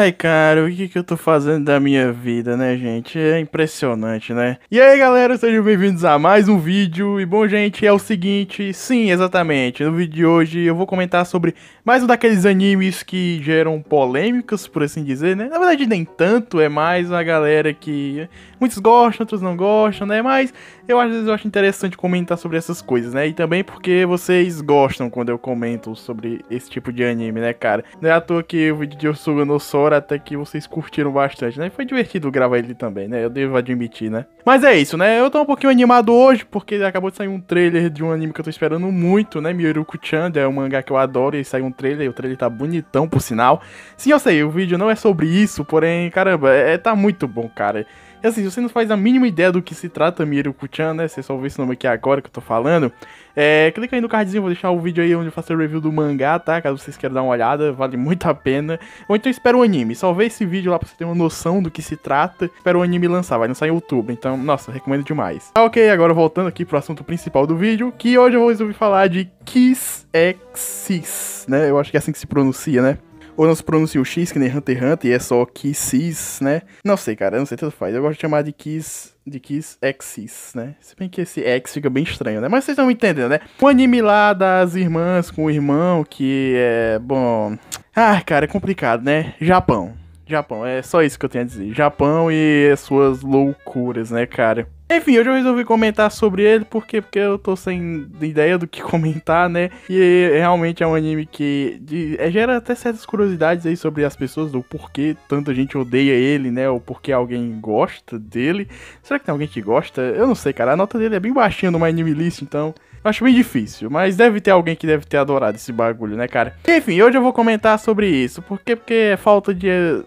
Ai, cara, o que, que eu tô fazendo da minha vida, né, gente? É impressionante, né? E aí, galera, sejam bem-vindos a mais um vídeo. E bom, gente, é o seguinte, sim, exatamente. No vídeo de hoje eu vou comentar sobre mais um daqueles animes que geram polêmicas, por assim dizer, né? Na verdade, nem tanto, é mais uma galera que muitos gostam, outros não gostam, né? Mas eu às vezes eu acho interessante comentar sobre essas coisas, né? E também porque vocês gostam quando eu comento sobre esse tipo de anime, né, cara? Não é à toa que o vídeo de Yosuga no Sora hora até que vocês curtiram bastante, né? Foi divertido gravar ele também, né? Eu devo admitir, né? Mas é isso, né? Eu tô um pouquinho animado hoje, porque acabou de sair um trailer de um anime que eu tô esperando muito, né? Miyoruku-chan, é um mangá que eu adoro, e saiu um trailer, e o trailer tá bonitão, por sinal. Sim, eu sei, o vídeo não é sobre isso, porém, caramba, é, tá muito bom, cara. E é assim, se você não faz a mínima ideia do que se trata Miru Kuchan né? Você só vê esse nome aqui agora que eu tô falando. É, clica aí no cardzinho, vou deixar o vídeo aí onde eu faço a review do mangá, tá? Caso vocês queiram dar uma olhada, vale muito a pena. Ou então espera o anime, só vê esse vídeo lá pra você ter uma noção do que se trata. Espera o anime lançar, vai lançar em outubro, então, nossa, recomendo demais. Tá, ok, agora voltando aqui pro assunto principal do vídeo, que hoje eu vou resolver falar de Kiss Exis, né? Eu acho que é assim que se pronuncia, né? ou não se pronuncia o X, que nem Hunter x Hunter, e é só Kisses, né? Não sei, cara, não sei, tanto faz. Eu gosto de chamar de Kiss, de Kiss Xis, né? Se bem que esse X fica bem estranho, né? Mas vocês estão me entendendo, né? O anime lá das irmãs com o irmão, que é, bom... Ah, cara, é complicado, né? Japão. Japão, é só isso que eu tenho a dizer. Japão e suas loucuras, né, cara? Enfim, hoje eu resolvi comentar sobre ele porque, porque eu tô sem ideia do que comentar, né? E realmente é um anime que de, é, gera até certas curiosidades aí sobre as pessoas, do porquê tanta gente odeia ele, né? Ou porquê alguém gosta dele. Será que tem alguém que gosta? Eu não sei, cara. A nota dele é bem baixinha no My Anime List, então acho bem difícil, mas deve ter alguém que deve ter adorado esse bagulho, né, cara? Enfim, hoje eu vou comentar sobre isso. porque Porque é falta de.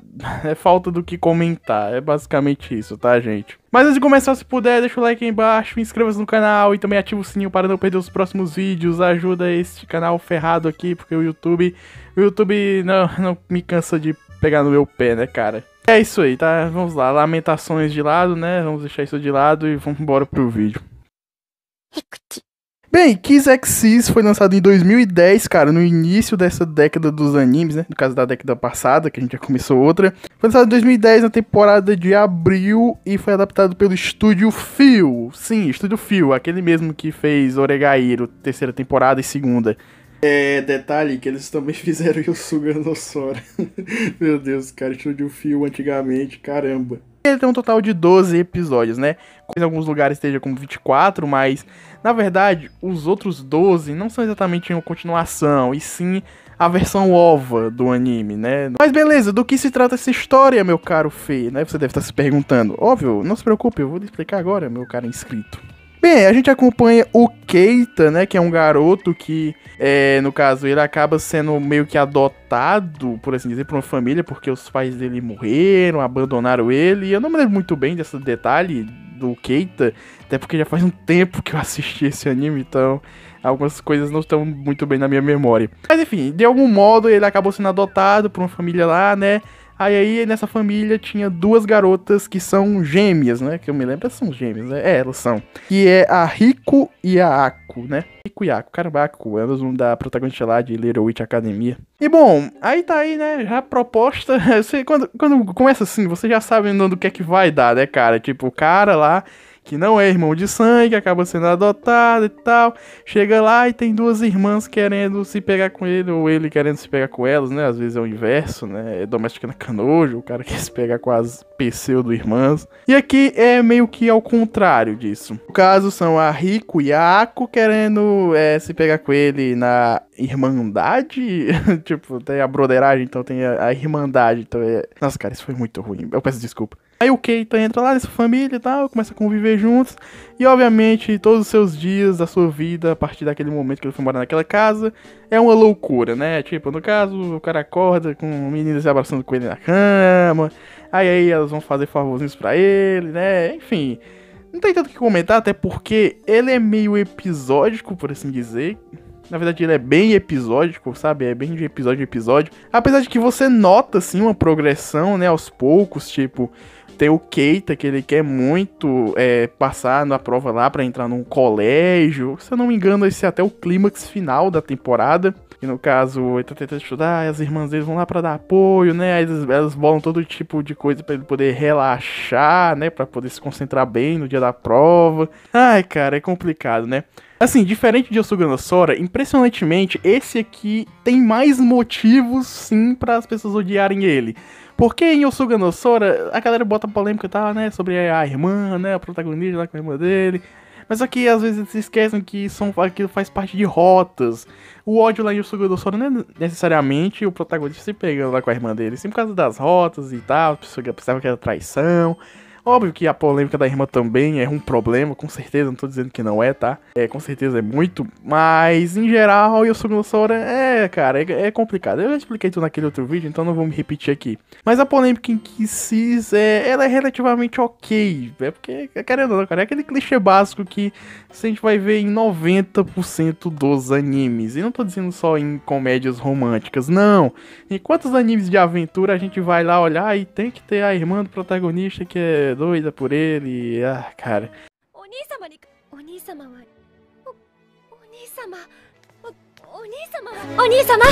É falta do que comentar. É basicamente isso, tá, gente? Mas antes de começar, se puder, deixa o like aí embaixo, inscreva-se no canal e também ativa o sininho para não perder os próximos vídeos. Ajuda este canal ferrado aqui, porque o YouTube. O YouTube não, não me cansa de pegar no meu pé, né, cara? É isso aí, tá? Vamos lá, lamentações de lado, né? Vamos deixar isso de lado e vamos embora pro vídeo. Bem, Kiss Xyz foi lançado em 2010, cara, no início dessa década dos animes, né? No caso da década passada, que a gente já começou outra. Foi lançado em 2010, na temporada de abril, e foi adaptado pelo estúdio Feel. Sim, estúdio Feel, aquele mesmo que fez Oregairo, terceira temporada e segunda. É, detalhe que eles também fizeram Yusuga no Sora. Meu Deus, cara, estúdio Feel antigamente, caramba. Ele tem um total de 12 episódios, né? Em alguns lugares esteja com 24, mas na verdade, os outros 12 não são exatamente uma continuação, e sim a versão ova do anime, né? Mas beleza, do que se trata essa história, meu caro Fê? Né? Você deve estar se perguntando. Óbvio, não se preocupe, eu vou explicar agora, meu caro inscrito. Bem, a gente acompanha o Keita, né? Que é um garoto que, é, no caso, ele acaba sendo meio que adotado, por assim dizer, por uma família, porque os pais dele morreram, abandonaram ele. E eu não me lembro muito bem desse detalhe do Keita, até porque já faz um tempo que eu assisti esse anime, então algumas coisas não estão muito bem na minha memória. Mas enfim, de algum modo ele acabou sendo adotado por uma família lá, né? Aí, aí nessa família tinha duas garotas que são gêmeas, né? Que eu me lembro, são gêmeas, né? É, elas são. Que é a Rico e a Aku né? Rico e Ako, carabaco, elas vão da protagonista lá de Little Witch Academia. E bom, aí tá aí, né? Já a proposta. Você, quando, quando começa assim, você já sabe do que é que vai dar, né, cara? Tipo, o cara lá que não é irmão de sangue, acaba sendo adotado e tal. Chega lá e tem duas irmãs querendo se pegar com ele, ou ele querendo se pegar com elas, né? Às vezes é o inverso, né? É domesticando canojo, o cara quer se pegar com as pseudo-irmãs. E aqui é meio que ao contrário disso. O caso, são a Rico e a Ako querendo é, se pegar com ele na irmandade. tipo, tem a broderagem, então tem a, a irmandade. Então é... Nossa, cara, isso foi muito ruim. Eu peço desculpa. Aí o Keita entra lá nessa família e tal, começa a conviver juntos. E obviamente todos os seus dias da sua vida, a partir daquele momento que ele foi morar naquela casa, é uma loucura, né? Tipo, no caso, o cara acorda com meninas se abraçando com ele na cama. Aí aí elas vão fazer favorzinhos para ele, né? Enfim. Não tem tanto o que comentar, até porque ele é meio episódico, por assim dizer. Na verdade, ele é bem episódico, sabe? É bem de episódio em episódio. Apesar de que você nota, assim, uma progressão, né? Aos poucos, tipo tem o Keita, que ele quer muito é, passar na prova lá para entrar num colégio. Se eu não me engano, esse é até o clímax final da temporada. E no caso, ele tá tentando estudar, e as irmãs dele vão lá para dar apoio, né? Aí elas, elas bolam todo tipo de coisa para ele poder relaxar, né? Pra poder se concentrar bem no dia da prova. Ai, cara, é complicado, né? Assim, diferente de Osugana Sora, impressionantemente, esse aqui tem mais motivos, sim, para as pessoas odiarem ele. Porque em Osugana Sora, a galera bota polêmica e tá, tal, né? Sobre a irmã, né? A protagonista lá com a irmã dele. Mas aqui às vezes eles esquecem que são, aquilo faz parte de rotas. O ódio lá em Yusugo só não é necessariamente o protagonista se pegando lá com a irmã dele, sim por causa das rotas e tal, a pessoa que era traição. Óbvio que a polêmica da irmã também é um problema, com certeza, não tô dizendo que não é, tá? É, com certeza é muito, mas em geral, eu sou Sora, é, cara, é, é, complicado. Eu já expliquei tudo naquele outro vídeo, então não vou me repetir aqui. Mas a polêmica em que Cis, é, ela é relativamente ok, é porque, querendo ou não, cara, é aquele clichê básico que a gente vai ver em 90% dos animes. E não tô dizendo só em comédias românticas, não. Em quantos animes de aventura a gente vai lá olhar e tem que ter a irmã do protagonista que é é doida por ele. Ah, cara.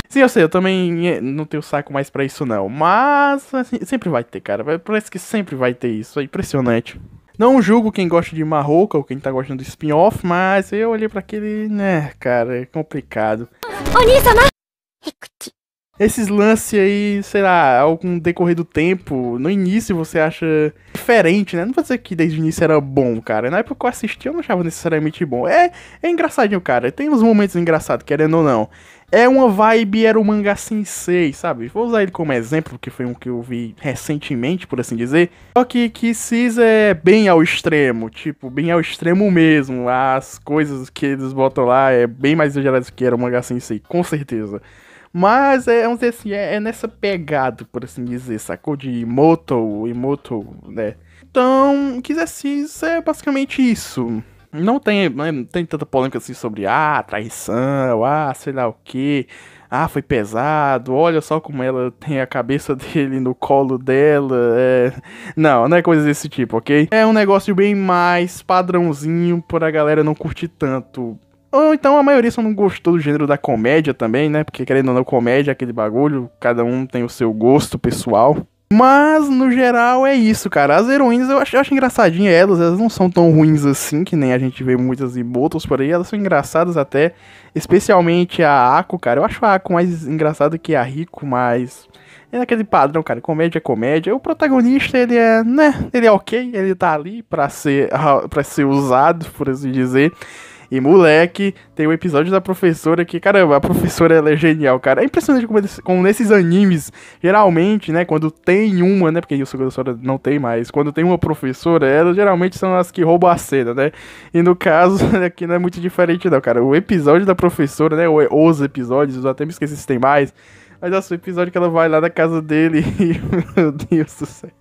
Sim, eu sei, eu também é, não tenho saco mais para isso não, mas assim, sempre vai ter, cara. Parece que sempre vai ter isso, é impressionante. Não julgo quem gosta de Marroca ou quem tá gostando do spin-off, mas eu olhei para aquele, né, cara, é complicado. Oni-sama! esses lances aí, sei lá, algum decorrer do tempo, no início você acha diferente, né? Não vou dizer que desde o início era bom, cara. Na época que eu assisti, eu não achava necessariamente bom. É, é engraçadinho, cara. Tem uns momentos engraçados, querendo ou não. É uma vibe, era o um mangá sensei, sabe? Vou usar ele como exemplo, porque foi um que eu vi recentemente, por assim dizer. Só que, que é bem ao extremo, tipo, bem ao extremo mesmo. As coisas que eles botam lá é bem mais exagerado do que era o mangá sensei, com certeza. Mas é, vamos dizer assim, é, é nessa pegada, por assim dizer, sacou? De Immortal, Immortal, né? Então, quisesse assim, é basicamente isso. Não tem, né, não tem tanta polêmica assim sobre, ah, traição, ah, sei lá o que. Ah, foi pesado, olha só como ela tem a cabeça dele no colo dela. É... Não, não é coisa desse tipo, ok? É um negócio bem mais padrãozinho pra galera não curtir tanto ou então a maioria só não gostou do gênero da comédia também, né? Porque querendo ou não, comédia é aquele bagulho, cada um tem o seu gosto pessoal. Mas, no geral, é isso, cara. As heroínas eu acho, eu acho engraçadinha elas, elas não são tão ruins assim, que nem a gente vê muitas imotos por aí, elas são engraçadas até, especialmente a Ako, cara. Eu acho a Ako mais engraçada que a Rico, mas é naquele padrão, cara. Comédia é comédia. O protagonista, ele é, né, ele é ok, ele tá ali pra ser, pra ser usado, por assim dizer. E moleque, tem o um episódio da professora que, caramba, a professora ela é genial, cara. É impressionante como, como nesses animes, geralmente, né, quando tem uma, né, porque o professora não tem mais, quando tem uma professora, elas geralmente são as que roubam a cena, né? E no caso, aqui não é muito diferente não, cara. O episódio da professora, né, ou é os episódios, eu até me esqueci se tem mais, mas nossa, o episódio que ela vai lá na casa dele e, meu Deus do céu.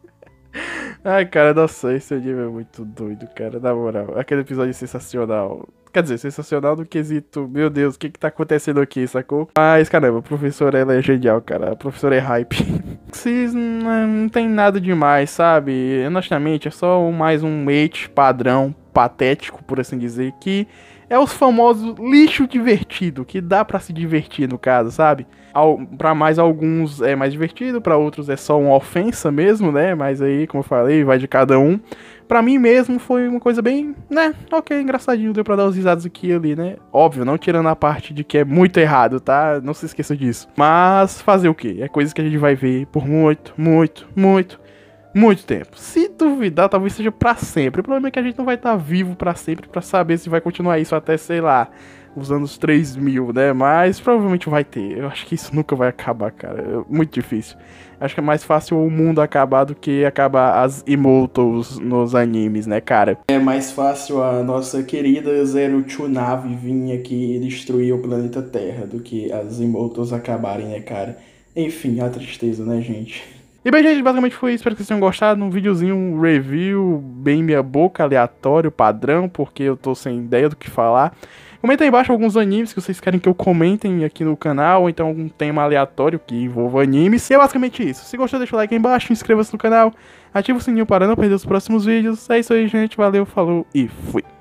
Ai, cara, nossa, esse anime é muito doido, cara, na moral. Aquele episódio é sensacional. Quer dizer, sensacional no quesito, meu Deus, o que que tá acontecendo aqui, sacou? Mas, caramba, a professora, ela é genial, cara. A professora é hype. Vocês não, é, não tem nada demais, sabe? Honestamente, é só mais um mate padrão, patético, por assim dizer, que é os famosos lixo divertido, que dá para se divertir no caso, sabe? Para mais alguns é mais divertido, para outros é só uma ofensa mesmo, né? Mas aí, como eu falei, vai de cada um. Para mim mesmo foi uma coisa bem, né? Ok, engraçadinho, deu pra dar os risados aqui e ali, né? Óbvio, não tirando a parte de que é muito errado, tá? Não se esqueça disso. Mas fazer o quê? É coisa que a gente vai ver por muito, muito, muito muito tempo. Se duvidar, talvez seja para sempre. O problema é que a gente não vai estar tá vivo para sempre para saber se vai continuar isso até, sei lá, os anos 3000, né? Mas provavelmente vai ter. Eu acho que isso nunca vai acabar, cara. É muito difícil. Acho que é mais fácil o mundo acabar do que acabar as Immortals nos animes, né, cara? É mais fácil a nossa querida Zero Two Nave vir aqui destruir o planeta Terra do que as Immortals acabarem, né, cara? Enfim, a tristeza, né, gente? E bem, gente, basicamente foi isso. Espero que vocês tenham gostado. Um videozinho, um review, bem minha boca, aleatório, padrão, porque eu tô sem ideia do que falar. Comenta aí embaixo alguns animes que vocês querem que eu comentem aqui no canal, ou então algum tema aleatório que envolva animes. E é basicamente isso. Se gostou, deixa o like aí embaixo, inscreva-se no canal, ativa o sininho para não perder os próximos vídeos. É isso aí, gente. Valeu, falou e fui.